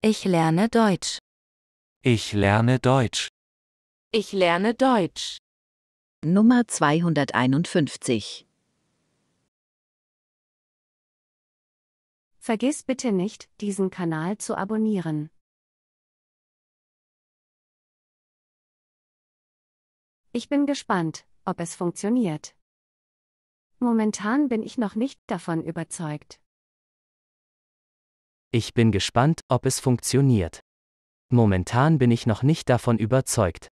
Ich lerne Deutsch. Ich lerne Deutsch. Ich lerne Deutsch. Nummer 251. Vergiss bitte nicht, diesen Kanal zu abonnieren. Ich bin gespannt, ob es funktioniert. Momentan bin ich noch nicht davon überzeugt. Ich bin gespannt, ob es funktioniert. Momentan bin ich noch nicht davon überzeugt.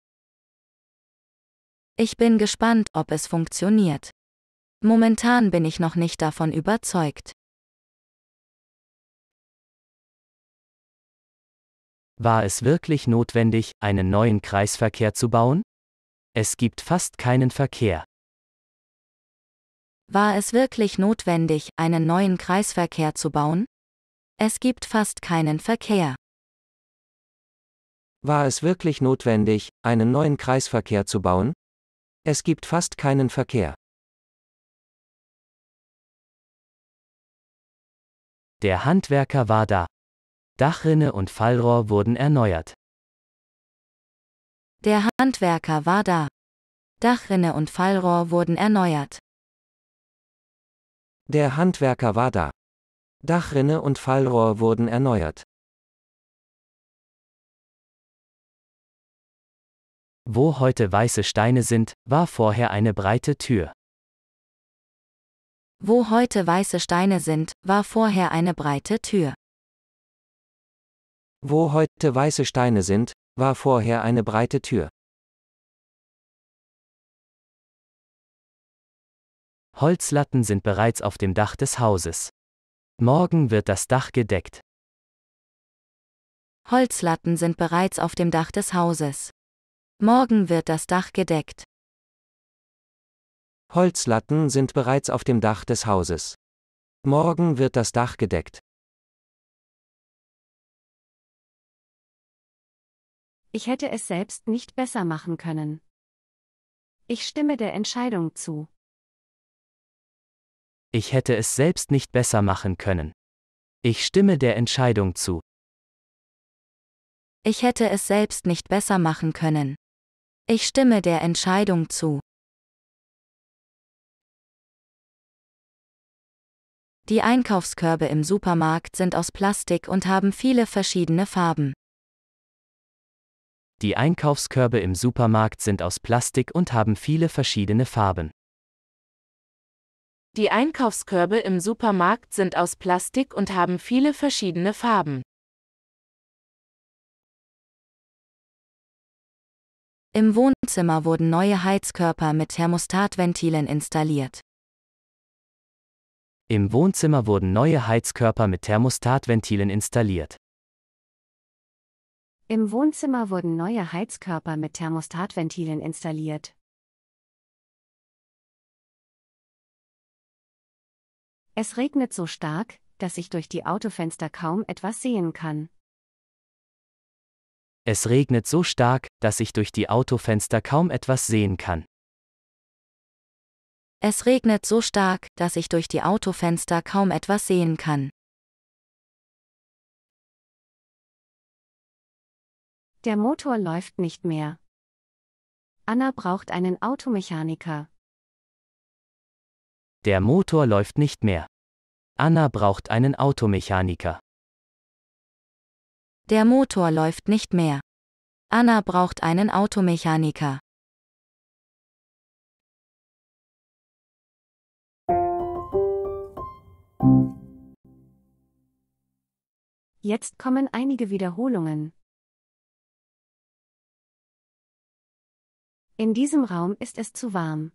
Ich bin gespannt, ob es funktioniert. Momentan bin ich noch nicht davon überzeugt. War es wirklich notwendig, einen neuen Kreisverkehr zu bauen? Es gibt fast keinen Verkehr. War es wirklich notwendig, einen neuen Kreisverkehr zu bauen? Es gibt fast keinen Verkehr. War es wirklich notwendig, einen neuen Kreisverkehr zu bauen? Es gibt fast keinen Verkehr. Der Handwerker war da. Dachrinne und Fallrohr wurden erneuert. Der Handwerker war da. Dachrinne und Fallrohr wurden erneuert. Der Handwerker war da. Dachrinne und Fallrohr wurden erneuert. Wo heute weiße Steine sind, war vorher eine breite Tür. Wo heute weiße Steine sind, war vorher eine breite Tür. Wo heute weiße Steine sind, war vorher eine breite Tür. Holzlatten sind bereits auf dem Dach des Hauses. Morgen wird das Dach gedeckt. Holzlatten sind bereits auf dem Dach des Hauses. Morgen wird das Dach gedeckt. Holzlatten sind bereits auf dem Dach des Hauses. Morgen wird das Dach gedeckt. Ich hätte es selbst nicht besser machen können. Ich stimme der Entscheidung zu. Ich hätte es selbst nicht besser machen können. Ich stimme der Entscheidung zu. Ich hätte es selbst nicht besser machen können. Ich stimme der Entscheidung zu. Die Einkaufskörbe im Supermarkt sind aus Plastik und haben viele verschiedene Farben. Die Einkaufskörbe im Supermarkt sind aus Plastik und haben viele verschiedene Farben. Die Einkaufskörbe im Supermarkt sind aus Plastik und haben viele verschiedene Farben. Im Wohnzimmer wurden neue Heizkörper mit Thermostatventilen installiert. Im Wohnzimmer wurden neue Heizkörper mit Thermostatventilen installiert. Im Wohnzimmer wurden neue Heizkörper mit Thermostatventilen installiert. Es regnet so stark, dass ich durch die Autofenster kaum etwas sehen kann. Es regnet so stark, dass ich durch die Autofenster kaum etwas sehen kann. Es regnet so stark, dass ich durch die Autofenster kaum etwas sehen kann. Der Motor läuft nicht mehr. Anna braucht einen Automechaniker. Der Motor läuft nicht mehr. Anna braucht einen Automechaniker. Der Motor läuft nicht mehr. Anna braucht einen Automechaniker. Jetzt kommen einige Wiederholungen. In diesem Raum ist es zu warm.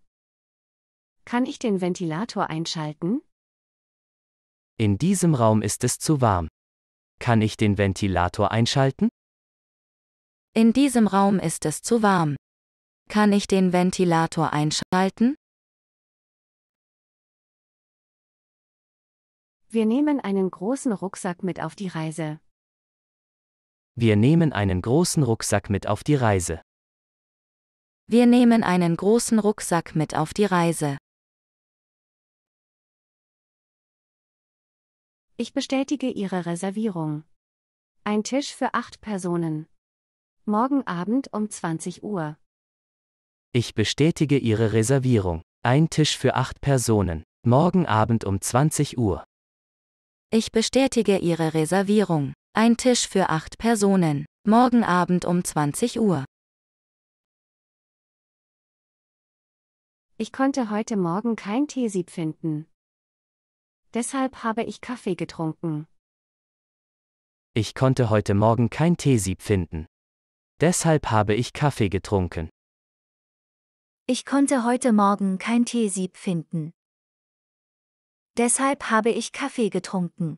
Kann ich den Ventilator einschalten? In diesem Raum ist es zu warm. Kann ich den Ventilator einschalten? In diesem Raum ist es zu warm. Kann ich den Ventilator einschalten? Wir nehmen einen großen Rucksack mit auf die Reise. Wir nehmen einen großen Rucksack mit auf die Reise. Wir nehmen einen großen Rucksack mit auf die Reise. Ich bestätige Ihre Reservierung. Ein Tisch für acht Personen. Morgen Abend um 20 Uhr. Ich bestätige Ihre Reservierung. Ein Tisch für acht Personen. Morgen Abend um 20 Uhr. Ich bestätige Ihre Reservierung. Ein Tisch für acht Personen. Morgen Abend um 20 Uhr. Ich konnte heute Morgen kein Teesieb finden. Deshalb habe ich Kaffee getrunken. Ich konnte heute Morgen kein Teesieb finden. Deshalb habe ich Kaffee getrunken. Ich konnte heute Morgen kein Teesieb finden. Deshalb habe ich Kaffee getrunken.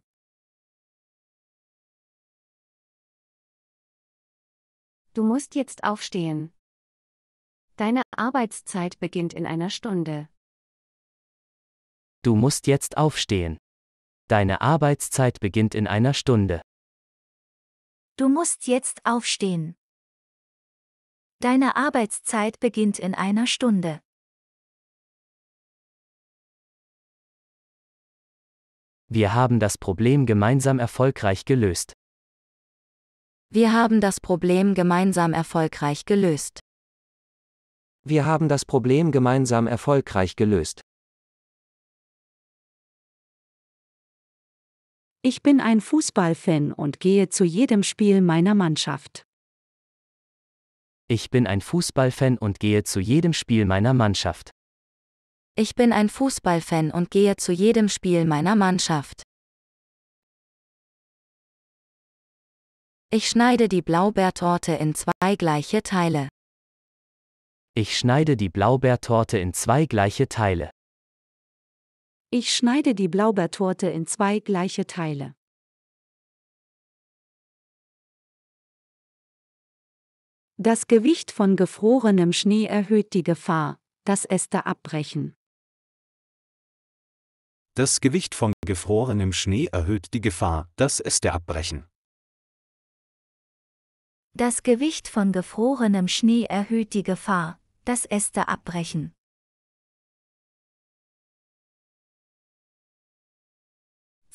Du musst jetzt aufstehen. Deine Arbeitszeit beginnt in einer Stunde. Du musst jetzt aufstehen. Deine Arbeitszeit beginnt in einer Stunde. Du musst jetzt aufstehen. Deine Arbeitszeit beginnt in einer Stunde. Wir haben das Problem gemeinsam erfolgreich gelöst. Wir haben das Problem gemeinsam erfolgreich gelöst. Wir haben das Problem gemeinsam erfolgreich gelöst. Ich bin ein Fußballfan und gehe zu jedem Spiel meiner Mannschaft. Ich bin ein Fußballfan und gehe zu jedem Spiel meiner Mannschaft. Ich bin ein Fußballfan und gehe zu jedem Spiel meiner Mannschaft. Ich schneide die Blaubeertorte in zwei gleiche Teile. Ich schneide die Blaubeertorte in zwei gleiche Teile. Ich schneide die Blaubeertorte in zwei gleiche Teile. Das Gewicht von gefrorenem Schnee erhöht die Gefahr, dass Äste abbrechen. Das Gewicht von gefrorenem Schnee erhöht die Gefahr, dass Äste abbrechen. Das Gewicht von gefrorenem Schnee erhöht die Gefahr, dass Äste abbrechen.